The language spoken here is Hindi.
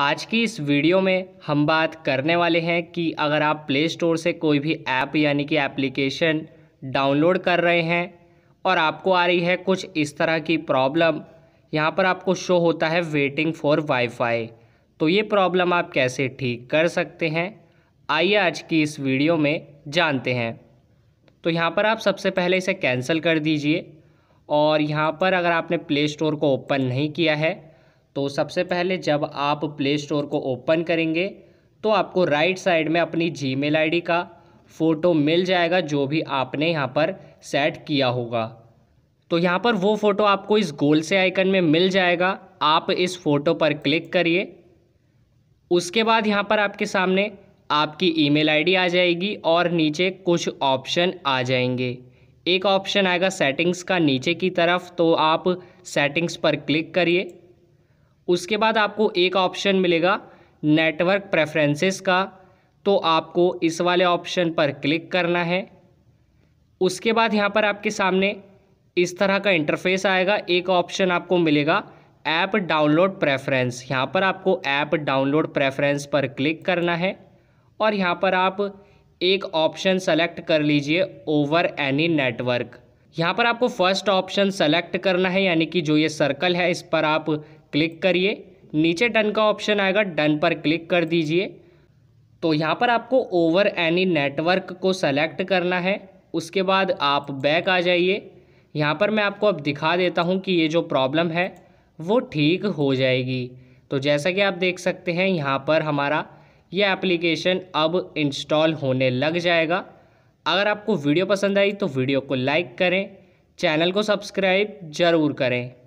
आज की इस वीडियो में हम बात करने वाले हैं कि अगर आप प्ले स्टोर से कोई भी ऐप यानी कि एप्लीकेशन डाउनलोड कर रहे हैं और आपको आ रही है कुछ इस तरह की प्रॉब्लम यहाँ पर आपको शो होता है वेटिंग फॉर वाईफाई तो ये प्रॉब्लम आप कैसे ठीक कर सकते हैं आइए आज की इस वीडियो में जानते हैं तो यहाँ पर आप सबसे पहले इसे कैंसिल कर दीजिए और यहाँ पर अगर आपने प्ले स्टोर को ओपन नहीं किया है तो सबसे पहले जब आप प्ले स्टोर को ओपन करेंगे तो आपको राइट साइड में अपनी जी मेल का फ़ोटो मिल जाएगा जो भी आपने यहाँ पर सेट किया होगा तो यहाँ पर वो फ़ोटो आपको इस गोल से आइकन में मिल जाएगा आप इस फ़ोटो पर क्लिक करिए उसके बाद यहाँ पर आपके सामने आपकी ईमेल आईडी आ जाएगी और नीचे कुछ ऑप्शन आ जाएंगे एक ऑप्शन आएगा सेटिंग्स का नीचे की तरफ तो आप सेटिंग्स पर क्लिक करिए उसके बाद आपको एक ऑप्शन मिलेगा नेटवर्क प्रेफरेंसेस का तो आपको इस वाले ऑप्शन पर क्लिक करना है उसके बाद यहाँ पर आपके सामने इस तरह का इंटरफेस आएगा एक ऑप्शन आपको मिलेगा ऐप डाउनलोड प्रेफरेंस यहाँ पर आपको ऐप डाउनलोड प्रेफरेंस पर क्लिक करना है और यहाँ पर आप एक ऑप्शन सेलेक्ट कर लीजिए ओवर एनी नेटवर्क यहाँ पर आपको फर्स्ट ऑप्शन सेलेक्ट करना है यानी कि जो ये सर्कल है इस पर आप क्लिक करिए नीचे डन का ऑप्शन आएगा डन पर क्लिक कर दीजिए तो यहाँ पर आपको ओवर एनी नेटवर्क को सेलेक्ट करना है उसके बाद आप बैक आ जाइए यहाँ पर मैं आपको अब दिखा देता हूँ कि ये जो प्रॉब्लम है वो ठीक हो जाएगी तो जैसा कि आप देख सकते हैं यहाँ पर हमारा ये एप्लीकेशन अब इंस्टॉल होने लग जाएगा अगर आपको वीडियो पसंद आई तो वीडियो को लाइक करें चैनल को सब्सक्राइब ज़रूर करें